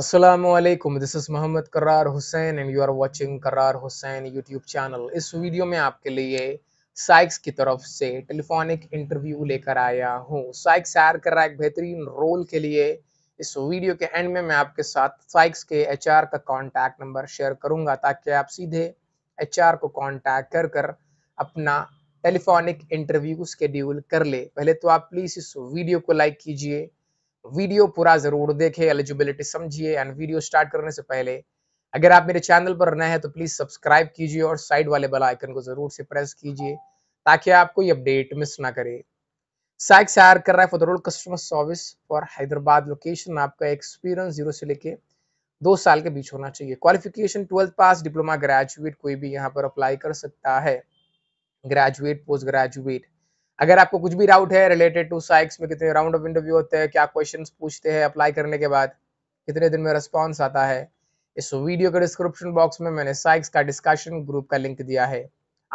Aslam this is Mohammad Karar Hussain and you are watching Karar Hussain YouTube channel इस video में आपके लिए साइक्स की तरफ से टेलीफोनिक इंटरव्यू लेकर आया हूँ साइक्स हायर कर रहा है एक बेहतरीन रोल के लिए इस वीडियो के एंड में मैं आपके साथ साइक्स के एच का कॉन्टैक्ट नंबर शेयर करूँगा ताकि आप सीधे एच को कॉन्टैक्ट कर कर अपना टेलीफोनिक इंटरव्यू स्केड्यूल कर ले पहले तो आप प्लीज़ इस वीडियो को लाइक कीजिए वीडियो पूरा जरूर देखें एलिजिबिलिटी समझिए एंड वीडियो स्टार्ट करने से पहले अगर आप मेरे चैनल पर नए हैं तो प्लीज सब्सक्राइब कीजिए और साइड वाले बेल आइकन को जरूर से प्रेस कीजिए ताकि आप कोई अपडेट मिस ना करें साइक हायर कर रहा है for customer service for Hyderabad location आपका एक्सपीरियंस जीरो से लेके दो साल के बीच होना चाहिए qualification twelfth pass diploma graduate कोई भी यहाँ पर अप्लाई कर सकता है ग्रेजुएट पोस्ट ग्रेजुएट अगर आपको कुछ भी डाउट है रिलेटेड टू साइक्स में कितने राउंड ऑफ इंटरव्यू होते हैं क्या क्वेश्चन पूछते हैं अप्लाई करने के बाद कितने दिन में रिस्पॉन्स आता है इस वीडियो के डिस्क्रिप्शन बॉक्स में मैंने साइक्स का डिस्कशन ग्रुप का लिंक दिया है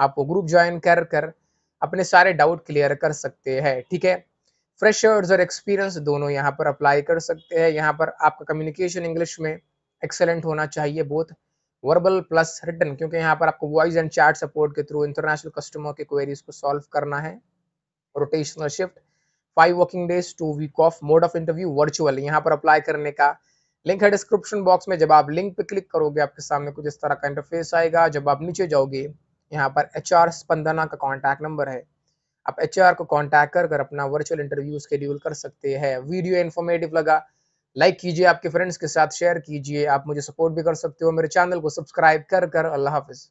आप वो ग्रुप ज्वाइन कर कर अपने सारे डाउट क्लियर कर सकते हैं ठीक है फ्रेशर्स और एक्सपीरियंस दोनों यहाँ पर अप्लाई कर सकते हैं यहाँ पर आपका कम्युनिकेशन इंग्लिश में एक्सेलेंट होना चाहिए बोथ वर्बल प्लस रिटर्न क्योंकि यहाँ पर आपको वॉइस एंड चैट सपोर्ट के थ्रू इंटरनेशनल कस्टमर के क्वेरीज को सॉल्व करना है rotational shift five working days two week off mode of interview virtual यहाँ पर अप्लाई करने का लिंक है डिस्क्रिप्शन बॉक्स में जब आप लिंक पे क्लिक करोगे आपके सामने कुछ इस तरह का इंटरफेस आएगा जब आप नीचे जाओगे यहाँ पर एच आर स्पंदना का कॉन्टैक्ट नंबर है आप एच को कॉन्टैक्ट कर कर अपना वर्चुअल इंटरव्यू स्केड्यूल कर सकते हैं वीडियो इन्फॉर्मेटिव लगा लाइक कीजिए आपके फ्रेंड्स के साथ शेयर कीजिए आप मुझे सपोर्ट भी कर सकते हो मेरे चैनल को सब्सक्राइब कर कर अल्लाह हाफिज़